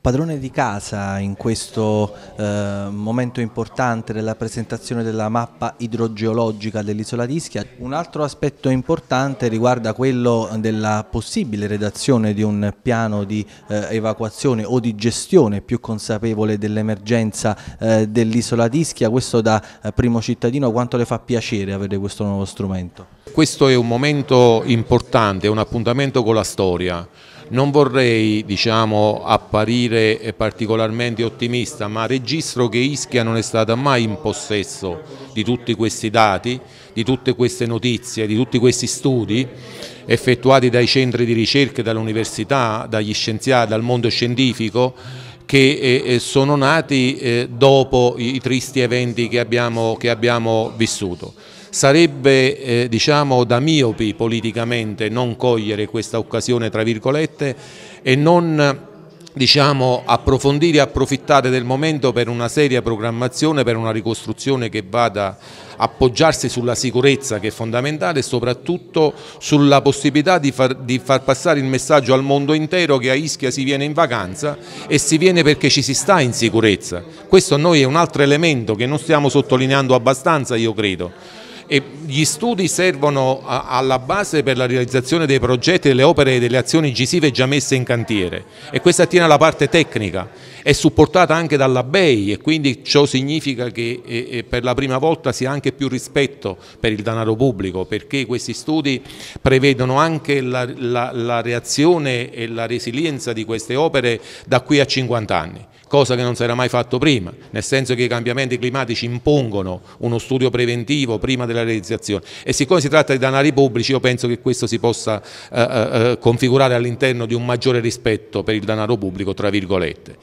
padrone di casa in questo eh, momento importante della presentazione della mappa idrogeologica dell'isola di Ischia. Un altro aspetto importante riguarda quello della possibile redazione di un piano di eh, evacuazione o di gestione più consapevole dell'emergenza eh, dell'isola di Ischia. Questo da eh, primo cittadino quanto le fa piacere avere questo nuovo strumento? Questo è un momento importante, è un appuntamento con la storia. Non vorrei diciamo, apparire particolarmente ottimista, ma registro che Ischia non è stata mai in possesso di tutti questi dati, di tutte queste notizie, di tutti questi studi effettuati dai centri di ricerca, dall'università, dagli scienziati, dal mondo scientifico che eh, eh, sono nati eh, dopo i tristi eventi che abbiamo, che abbiamo vissuto. Sarebbe eh, diciamo, da miopi politicamente non cogliere questa occasione tra virgolette e non diciamo, approfondire e approfittare del momento per una seria programmazione, per una ricostruzione che vada a appoggiarsi sulla sicurezza che è fondamentale e soprattutto sulla possibilità di far, di far, passare il messaggio al mondo intero che a Ischia si viene in vacanza e si viene perché ci si sta in sicurezza. Questo a noi è un altro elemento che non stiamo sottolineando abbastanza, io credo. E gli studi servono a, alla base per la realizzazione dei progetti, delle opere e delle azioni incisive già messe in cantiere e questa attiene alla parte tecnica, è supportata anche dalla BEI e quindi ciò significa che eh, eh, per la prima volta si ha anche più rispetto per il denaro pubblico perché questi studi prevedono anche la, la, la reazione e la resilienza di queste opere da qui a 50 anni cosa che non si era mai fatto prima, nel senso che i cambiamenti climatici impongono uno studio preventivo prima della realizzazione e siccome si tratta di danari pubblici io penso che questo si possa eh, eh, eh configurare all'interno di un maggiore rispetto per il danaro pubblico, tra virgolette.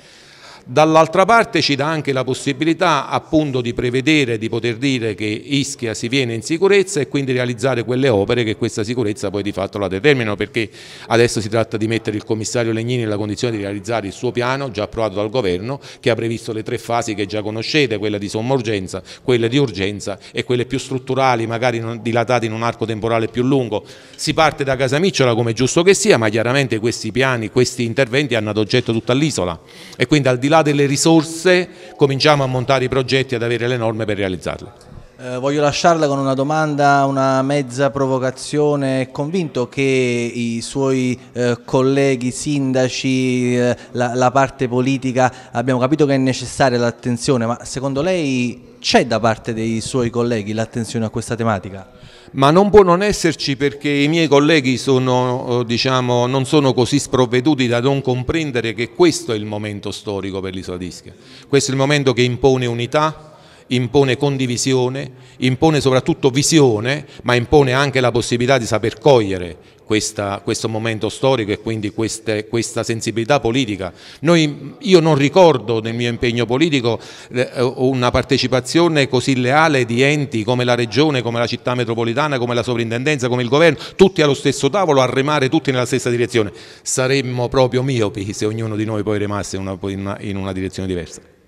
Dall'altra parte ci dà anche la possibilità appunto di prevedere, di poter dire che Ischia si viene in sicurezza e quindi realizzare quelle opere che questa sicurezza poi di fatto la determinano perché adesso si tratta di mettere il commissario Legnini nella condizione di realizzare il suo piano già approvato dal governo che ha previsto le tre fasi che già conoscete, quella di sommorgenza, quella di urgenza e quelle più strutturali magari dilatate in un arco temporale più lungo. Si parte da Casamicciola come giusto che sia ma chiaramente questi piani, questi interventi hanno ad oggetto tutta l'isola e quindi al di là là delle risorse cominciamo a montare i progetti e ad avere le norme per realizzarli. Eh, voglio lasciarla con una domanda, una mezza provocazione. È convinto che i suoi eh, colleghi sindaci, eh, la, la, parte politica, abbiamo capito che è necessaria l'attenzione, ma secondo lei c'è da parte dei suoi colleghi l'attenzione a questa tematica? Ma non può non esserci perché i miei colleghi sono, eh, diciamo, non sono così sprovveduti da non comprendere che questo è il momento storico per l'isola d'Ischia. Questo è il momento che impone unità, impone condivisione, impone soprattutto visione, ma impone anche la possibilità di saper cogliere questa, questo momento storico e quindi queste, questa sensibilità politica. Noi, io non ricordo nel mio impegno politico eh, una partecipazione così leale di enti come la Regione, come la città metropolitana, come la sovrintendenza, come il governo, tutti allo stesso tavolo a remare tutti nella stessa direzione. Saremmo proprio miopi se ognuno di noi poi remasse in una, in una direzione diversa.